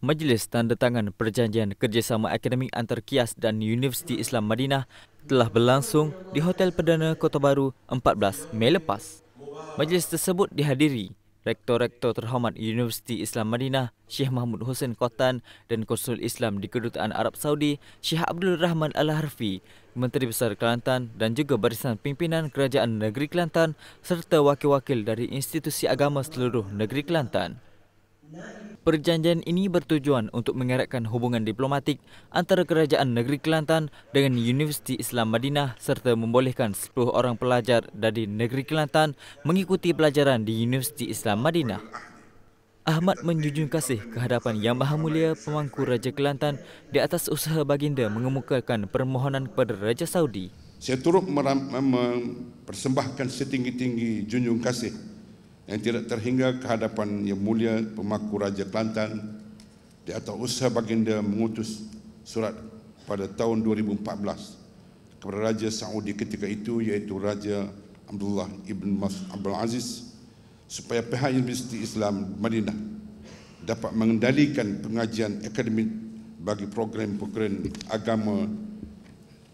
Majlis Tanda Tangan Perjanjian Kerjasama Akademik Antar Kias dan Universiti Islam Madinah telah berlangsung di Hotel Perdana Kota Baru 14 Mei lepas. Majlis tersebut dihadiri Rektor-Rektor Terhormat Universiti Islam Madinah Syekh Mahmud Hussein Qatan dan Konsul Islam di Kedutaan Arab Saudi Syekh Abdul Rahman Al-Harfi, Menteri Besar Kelantan dan juga barisan pimpinan Kerajaan Negeri Kelantan serta wakil-wakil dari institusi agama seluruh negeri Kelantan. Perjanjian ini bertujuan untuk mengeratkan hubungan diplomatik antara Kerajaan Negeri Kelantan dengan Universiti Islam Madinah serta membolehkan 10 orang pelajar dari Negeri Kelantan mengikuti pelajaran di Universiti Islam Madinah. Ahmad menjunjung kasih kehadapan Yang Maha Mulia Pemangku Raja Kelantan di atas usaha baginda mengemukakan permohonan kepada Raja Saudi. Saya turut mempersembahkan setinggi-tinggi junjung kasih yang tidak terhingga kehadapan yang mulia pemangku Raja Kelantan di atas usaha baginda mengutus surat pada tahun 2014 kepada Raja Saudi ketika itu iaitu Raja Abdullah Ibn Abdul Aziz supaya pihak Universiti Islam Madinah dapat mengendalikan pengajian akademik bagi program-program agama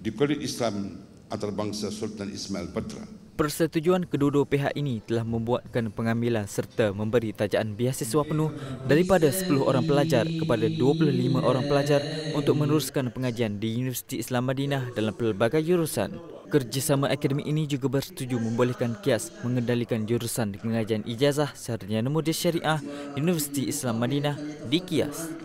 di Kuala Islam antarabangsa Sultan Ismail Petra. Persetujuan kedua-dua pihak ini telah membuatkan pengambilan serta memberi tajaan biasiswa penuh daripada 10 orang pelajar kepada 25 orang pelajar untuk meneruskan pengajian di Universiti Islam Madinah dalam pelbagai jurusan. Kerjasama akademik ini juga bersetuju membolehkan KIAS mengendalikan jurusan pengajian ijazah sarjana muda syariah Universiti Islam Madinah di KIAS.